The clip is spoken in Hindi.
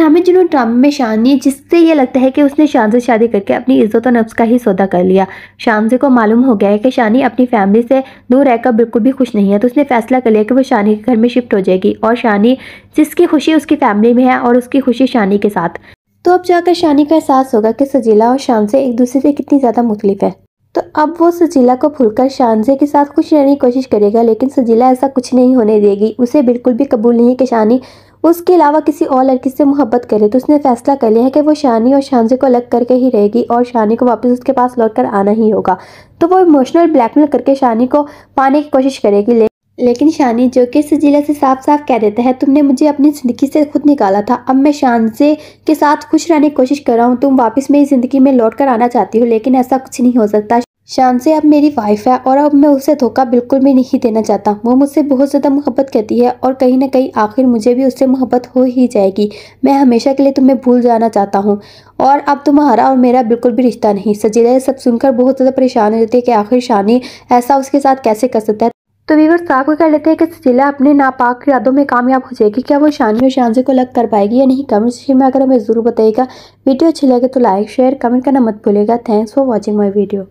हमें ने ड्रामे में शानी जिससे ये लगता है कि उसने शान से शादी करके अपनी इज्जत और नफ्स का ही सौदा कर लिया शामजे को मालूम हो गया है कि शानी अपनी फैमिली से दूर रहकर बिल्कुल भी खुश नहीं है तो उसने फैसला कर लिया कि वो शानी के घर में शिफ्ट हो जाएगी और शानी जिसकी खुशी उसकी फैमिली में है और उसकी खुशी शानी के साथ तो अब जाकर शानी का एहसास होगा कि सजीला और शान से एक दूसरे से कितनी ज़्यादा मुख्तलिफ है तो अब वो सजीला को भूलकर शानजे के साथ खुश रहने की कोशिश करेगा लेकिन सजीला ऐसा कुछ नहीं होने देगी उसे बिल्कुल भी कबूल नहीं कि शानी उसके अलावा किसी और लड़की से मोहब्बत करे तो उसने फैसला कर लिया है कि वो शानी और शानजे को अलग करके ही रहेगी और शानी को वापस उसके पास लौट कर आना ही होगा तो वो इमोशनल ब्लैकमेल करके शानी को पाने की कोशिश करेगी ले लेकिन शानी जो कि सजीला से साफ साफ कह देता है तुमने मुझे अपनी ज़िंदगी से खुद निकाला था अब मैं शानजे के साथ खुश रहने की कोशिश कर रहा हूँ तुम वापस मेरी ज़िंदगी में लौट कर आना चाहती हो लेकिन ऐसा कुछ नहीं हो सकता शान से अब मेरी वाइफ है और अब मैं उसे धोखा बिल्कुल भी नहीं देना चाहता वो मुझसे बहुत ज़्यादा मोहब्बत करती है और कहीं ना कहीं आखिर मुझे भी उससे मोहब्बत हो ही जाएगी मैं हमेशा के लिए तुम्हें भूल जाना चाहता हूँ और अब तुम्हारा और मेरा बिल्कुल भी रिश्ता नहीं सजीला सब सुनकर बहुत ज़्यादा परेशान हो जाती है कि आखिर शानी ऐसा उसके साथ कैसे कर सकता है तो वीवर साफ कर लेते हैं कि सजीला अपने नापाक यादों में कामयाब हो जाएगी क्या वो शानी और शानजे को अलग कर पाएगी या नहीं कमेंट सेक्शन में अगर हमें ज़रूर बताइएगा वीडियो अच्छी लगे तो लाइक शेयर कमेंट करना मत भूलेगा thanks for watching my video